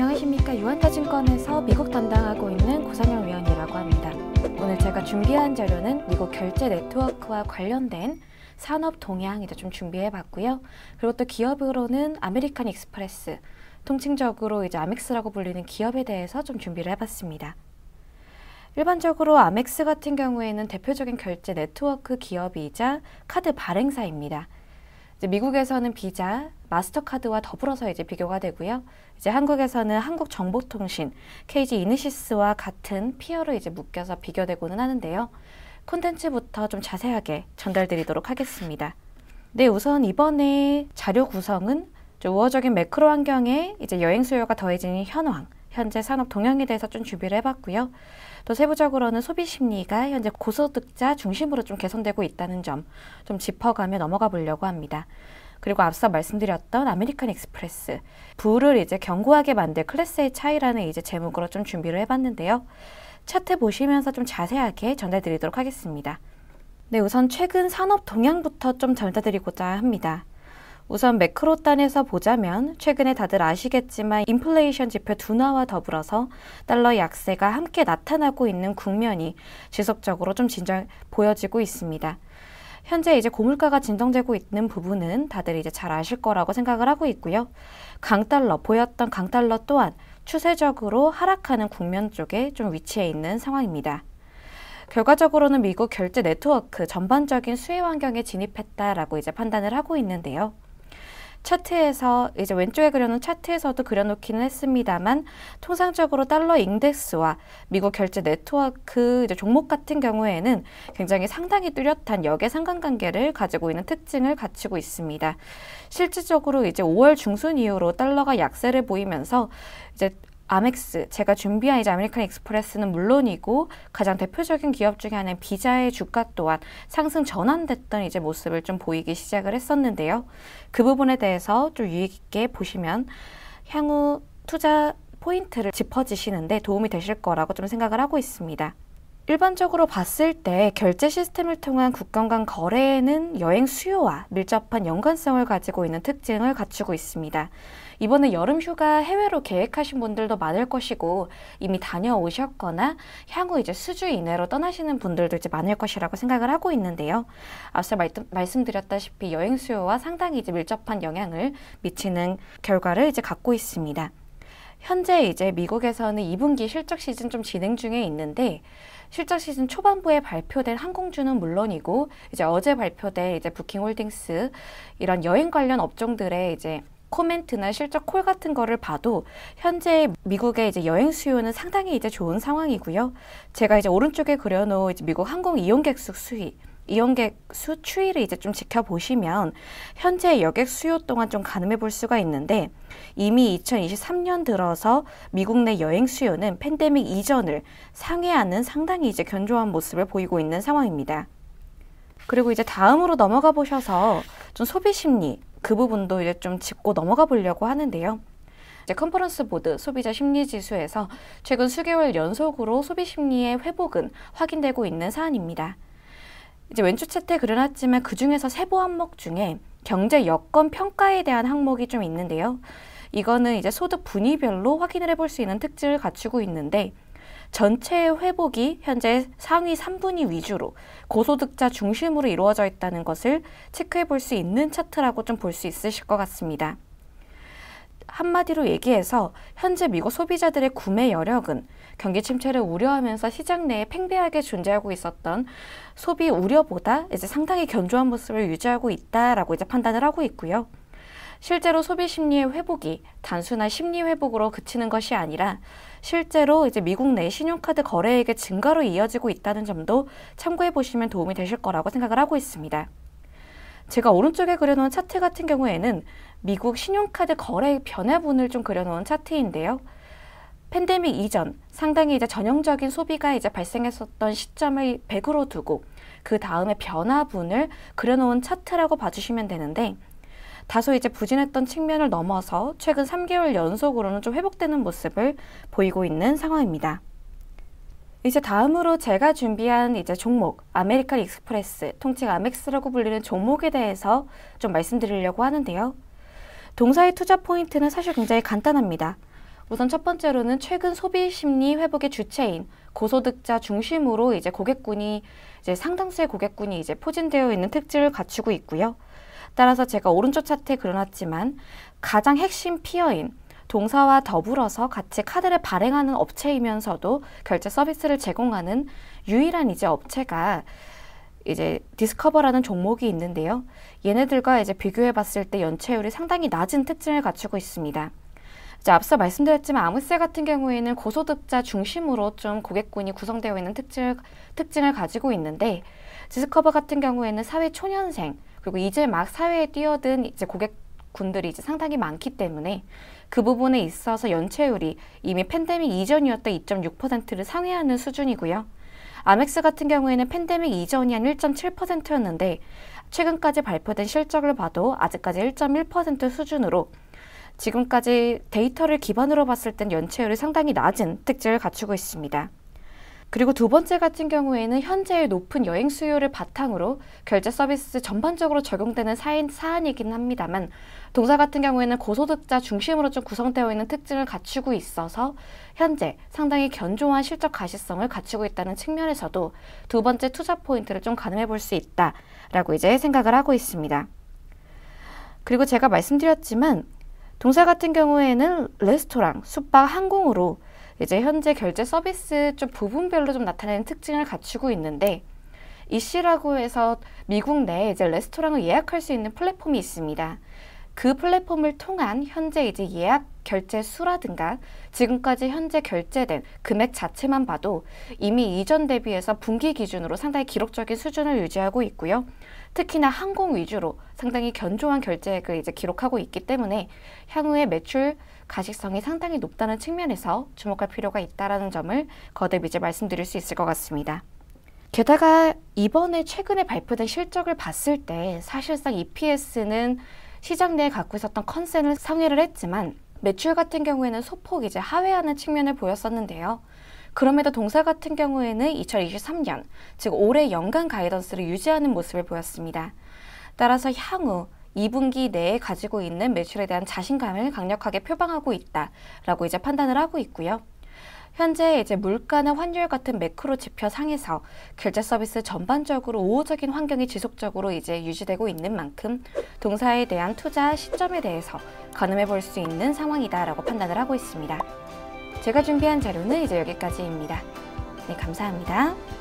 안녕하십니까 유한타증권에서 미국 담당하고 있는 고상현 위원이라고 합니다. 오늘 제가 준비한 자료는 미국 결제 네트워크와 관련된 산업 동향이도 좀 준비해봤고요. 그리고 또 기업으로는 아메리칸 익스프레스, 통칭적으로 이제 아멕스라고 불리는 기업에 대해서 좀 준비를 해봤습니다. 일반적으로 아멕스 같은 경우에는 대표적인 결제 네트워크 기업이자 카드 발행사입니다. 미국에서는 비자, 마스터카드와 더불어서 이제 비교가 되고요. 이제 한국에서는 한국정보통신, KG 이니시스와 같은 피어로 이제 묶여서 비교되고는 하는데요. 콘텐츠부터 좀 자세하게 전달드리도록 하겠습니다. 네, 우선 이번에 자료 구성은 우호적인 매크로 환경에 이제 여행 수요가 더해지는 현황, 현재 산업 동향에 대해서 좀 준비를 해봤고요. 또 세부적으로는 소비 심리가 현재 고소득자 중심으로 좀 개선되고 있다는 점 좀 짚어가며 넘어가 보려고 합니다. 그리고 앞서 말씀드렸던 아메리칸 익스프레스 부를 이제 견고하게 만들 클래스의 차이라는 이제 제목으로 좀 준비를 해봤는데요. 차트 보시면서 좀 자세하게 전달드리도록 하겠습니다. 네, 우선 최근 산업 동향부터 좀 전달드리고자 합니다. 우선 매크로 단에서 보자면 최근에 다들 아시겠지만 인플레이션 지표 둔화와 더불어서 달러 약세가 함께 나타나고 있는 국면이 지속적으로 좀 진정 보여지고 있습니다. 현재 이제 고물가가 진정되고 있는 부분은 다들 이제 잘 아실 거라고 생각을 하고 있고요. 강달러 보였던 강달러 또한 추세적으로 하락하는 국면 쪽에 좀 위치해 있는 상황입니다. 결과적으로는 미국 결제 네트워크 전반적인 수혜 환경에 진입했다라고 이제 판단을 하고 있는데요. 차트에서 이제 왼쪽에 그려놓은 차트에서도 그려놓기는 했습니다만 통상적으로 달러 인덱스와 미국 결제 네트워크 이제 종목 같은 경우에는 굉장히 상당히 뚜렷한 역의 상관관계를 가지고 있는 특징을 갖추고 있습니다. 실질적으로 이제 5월 중순 이후로 달러가 약세를 보이면서 이제 아멕스, 제가 준비한 이제 아메리칸 익스프레스는 물론이고 가장 대표적인 기업 중에 하나인 비자의 주가 또한 상승 전환됐던 이제 모습을 좀 보이기 시작을 했었는데요. 그 부분에 대해서 좀 유익 있게 보시면 향후 투자 포인트를 짚어지시는데 도움이 되실 거라고 좀 생각을 하고 있습니다. 일반적으로 봤을 때 결제 시스템을 통한 국경 간 거래에는 여행 수요와 밀접한 연관성을 가지고 있는 특징을 갖추고 있습니다. 이번에 여름 휴가 해외로 계획하신 분들도 많을 것이고 이미 다녀오셨거나 향후 이제 수주 이내로 떠나시는 분들도 이제 많을 것이라고 생각을 하고 있는데요. 앞서 말, 말씀드렸다시피 여행 수요와 상당히 이제 밀접한 영향을 미치는 결과를 이제 갖고 있습니다. 현재 이제 미국에서는 2분기 실적 시즌 좀 진행 중에 있는데 실적 시즌 초반부에 발표된 항공주는 물론이고 이제 어제 발표된 이제 부킹홀딩스 이런 여행 관련 업종들의 이제 코멘트나 실적 콜 같은 거를 봐도 현재 미국의 이제 여행 수요는 상당히 이제 좋은 상황이고요. 제가 이제 오른쪽에 그려놓은 이제 미국 항공 이용객 수 수위 이용객 수 추이를 이제 좀 지켜보시면 현재 여객 수요 동안 좀 가늠해 볼 수가 있는데 이미 2023년 들어서 미국 내 여행 수요는 팬데믹 이전을 상회하는 상당히 이제 견조한 모습을 보이고 있는 상황입니다. 그리고 이제 다음으로 넘어가 보셔서 좀 소비 심리 그 부분도 이제 좀 짚고 넘어가 보려고 하는데요. 이제 컨퍼런스 보드 소비자 심리 지수에서 최근 수개월 연속으로 소비 심리의 회복은 확인되고 있는 사안입니다. 이제 왼쪽 채택을 그려놨지만 그 중에서 세부 항목 중에 경제 여건 평가에 대한 항목이 좀 있는데요. 이거는 이제 소득 분위별로 확인을 해볼 수 있는 특징을 갖추고 있는데 전체 회복이 현재 상위 3분위 위주로 고소득자 중심으로 이루어져 있다는 것을 체크해 볼 수 있는 차트라고 좀 볼 수 있으실 것 같습니다. 한마디로 얘기해서 현재 미국 소비자들의 구매 여력은 경기 침체를 우려하면서 시장 내에 팽배하게 존재하고 있었던 소비 우려보다 이제 상당히 견조한 모습을 유지하고 있다라고 이제 판단을 하고 있고요. 실제로 소비 심리의 회복이 단순한 심리 회복으로 그치는 것이 아니라 실제로 이제 미국 내 신용카드 거래액의 증가로 이어지고 있다는 점도 참고해 보시면 도움이 되실 거라고 생각을 하고 있습니다. 제가 오른쪽에 그려놓은 차트 같은 경우에는 미국 신용카드 거래의 변화분을 좀 그려놓은 차트인데요. 팬데믹 이전 상당히 이제 전형적인 소비가 이제 발생했었던 시점을 100으로 두고 그 다음에 변화분을 그려놓은 차트라고 봐주시면 되는데 다소 이제 부진했던 측면을 넘어서 최근 3개월 연속으로는 좀 회복되는 모습을 보이고 있는 상황입니다. 이제 다음으로 제가 준비한 이제 종목 아메리칸 익스프레스 통칭 아멕스라고 불리는 종목에 대해서 좀 말씀드리려고 하는데요. 동사의 투자 포인트는 사실 굉장히 간단합니다. 우선 첫 번째로는 최근 소비 심리 회복의 주체인 고소득자 중심으로 이제 고객군이 이제 상당수의 고객군이 이제 포진되어 있는 특질을 갖추고 있고요. 따라서 제가 오른쪽 차트에 그려놨지만 가장 핵심 피어인 동사와 더불어서 같이 카드를 발행하는 업체이면서도 결제 서비스를 제공하는 유일한 이제 업체가 이제 디스커버라는 종목이 있는데요. 얘네들과 이제 비교해 봤을 때 연체율이 상당히 낮은 특징을 갖추고 있습니다. 이 앞서 말씀드렸지만 아무세 같은 경우에는 고소득자 중심으로 좀 고객군이 구성되어 있는 특징을, 특징을 가지고 있는데 디스커버 같은 경우에는 사회 초년생 그리고 이제 막 사회에 뛰어든 이제 고객 군들이 이제 상당히 많기 때문에 그 부분에 있어서 연체율이 이미 팬데믹 이전이었던 2.6%를 상회하는 수준이고요. 아멕스 같은 경우에는 팬데믹 이전이 한 1.7%였는데 최근까지 발표된 실적을 봐도 아직까지 1.1% 수준으로 지금까지 데이터를 기반으로 봤을 땐 연체율이 상당히 낮은 특징을 갖추고 있습니다. 그리고 두 번째 같은 경우에는 현재의 높은 여행 수요를 바탕으로 결제 서비스 전반적으로 적용되는 사인, 사안이긴 합니다만 동사 같은 경우에는 고소득자 중심으로 좀 구성되어 있는 특징을 갖추고 있어서 현재 상당히 견조한 실적 가시성을 갖추고 있다는 측면에서도 두 번째 투자 포인트를 좀 가늠해 볼 수 있다라고 이제 생각을 하고 있습니다. 그리고 제가 말씀드렸지만 동사 같은 경우에는 레스토랑, 숙박, 항공으로 이제 현재 결제 서비스 좀 부분별로 좀 나타내는 특징을 갖추고 있는데 이씨라고 해서 미국 내 이제 레스토랑을 예약할 수 있는 플랫폼이 있습니다. 그 플랫폼을 통한 현재 이제 예약 결제 수라든가 지금까지 현재 결제된 금액 자체만 봐도 이미 이전 대비해서 분기 기준으로 상당히 기록적인 수준을 유지하고 있고요. 특히나 항공 위주로 상당히 견조한 결제액을 이제 기록하고 있기 때문에 향후의 매출 가시성이 상당히 높다는 측면에서 주목할 필요가 있다는 점을 거듭 이제 말씀드릴 수 있을 것 같습니다. 게다가 이번에 최근에 발표된 실적을 봤을 때 사실상 EPS는 시장 내에 갖고 있었던 컨셉을 상회를 했지만 매출 같은 경우에는 소폭 이제 하회하는 측면을 보였었는데요. 그럼에도 동사 같은 경우에는 2023년, 즉 올해 연간 가이던스를 유지하는 모습을 보였습니다. 따라서 향후 2분기 내에 가지고 있는 매출에 대한 자신감을 강력하게 표방하고 있다라고 이제 판단을 하고 있고요. 현재 이제 물가나 환율 같은 매크로 지표 상에서 결제 서비스 전반적으로 우호적인 환경이 지속적으로 이제 유지되고 있는 만큼 동사에 대한 투자 시점에 대해서 가늠해 볼 수 있는 상황이다라고 판단을 하고 있습니다. 제가 준비한 자료는 이제 여기까지입니다. 네, 감사합니다.